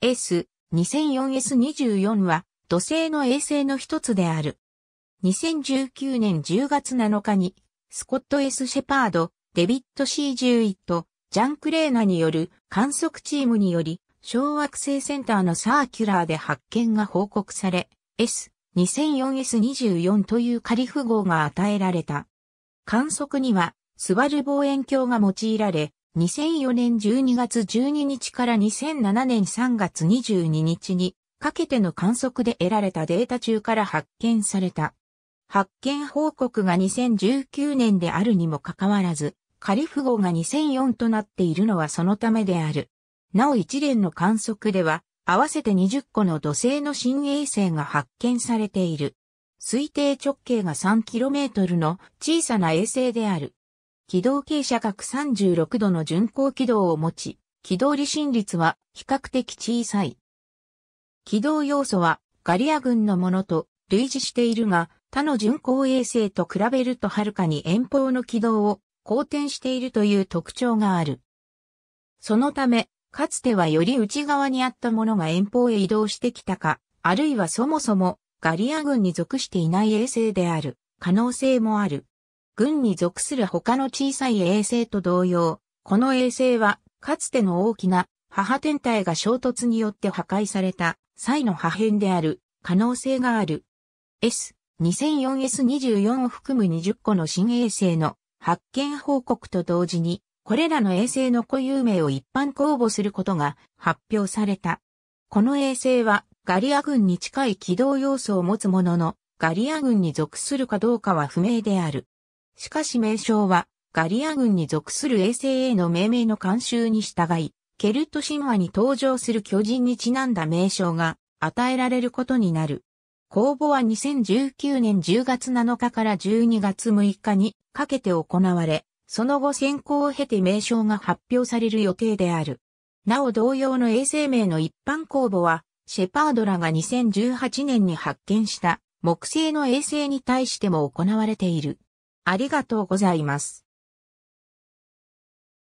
S2004S24 は土星の衛星の一つである。2019年10月7日にスコット・ S・ シェパード、デビッド・ C11 とジャン・クレーナによる観測チームにより小惑星センターのサーキュラーで発見が報告され S2004S24 という仮符号が与えられた。観測にはスバル望遠鏡が用いられ2004年12月12日から2007年3月22日にかけての観測で得られたデータ中から発見された。発見報告が2019年であるにもかかわらず、カリフ号が2004となっているのはそのためである。なお一連の観測では、合わせて20個の土星の新衛星が発見されている。推定直径が 3km の小さな衛星である。軌道傾斜角36度の巡航軌道を持ち、軌道離心率は比較的小さい。軌道要素はガリア軍のものと類似しているが、他の巡航衛星と比べるとはるかに遠方の軌道を好転しているという特徴がある。そのため、かつてはより内側にあったものが遠方へ移動してきたか、あるいはそもそもガリア軍に属していない衛星である可能性もある。軍に属する他の小さい衛星と同様、この衛星は、かつての大きな母天体が衝突によって破壊された際の破片である可能性がある。S、2004S24 を含む20個の新衛星の発見報告と同時に、これらの衛星の固有名を一般公募することが発表された。この衛星はガリア軍に近い軌道要素を持つものの、ガリア軍に属するかどうかは不明である。しかし名称は、ガリア軍に属する衛星への命名の慣習に従い、ケルト神話に登場する巨人にちなんだ名称が与えられることになる。公募は2019年10月7日から12月6日にかけて行われ、その後選考を経て名称が発表される予定である。なお同様の衛星名の一般公募は、シェパードらが2018年に発見した木星の衛星に対しても行われている。ありがとうございます。